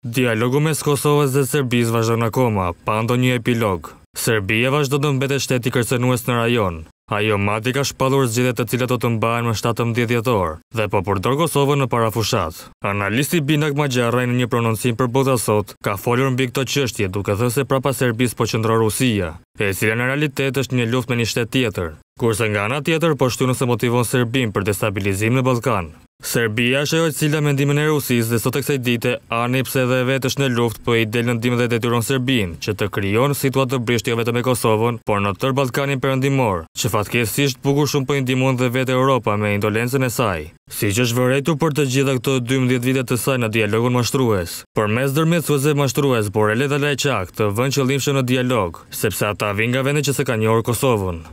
Dialogu mes Kosovës dhe Serbis vazhdo në koma, pa ndo një epilog. Serbia vazhdo në mbete shteti kërcenues në rajon. Ajo mati ka shpalur zgjidhe të cilat do të mbahen më 17 dhjetor dhe po përdor Kosovën në parafushat. Analisti Binak Magjarraj në një prononcim për Bota Sot ka folur mbi këtë çështje duke thënë se prapa Serbisë po qëndron Rusia, e cila në realitet është një luftë me një shtet tjetër, kurse nga ana tjetër po shtynon se motivon Serbin për destabilizim në Ballkan. Serbia është e e cilda mendimin e Rusis dhe sot e kësaj dite, arni pse dhe vetë është në luft për po i del në dimë dhe detyron Serbin, që të kryon situatë të brisht jo vetë me Kosovën, por në tërë Balkanin përëndimor, që fatkesisht pukur shumë për po indimun dhe vetë Europa me indolencën e saj. Si që është vërrejtu për të gjitha këto 12 vite të saj në dialogun mashtrues, për mes dërmet suze mashtrues, por e le dhe le qak të vënd që limshë në dialog, sepse ata vinga vende që se ka njohër Kosovën.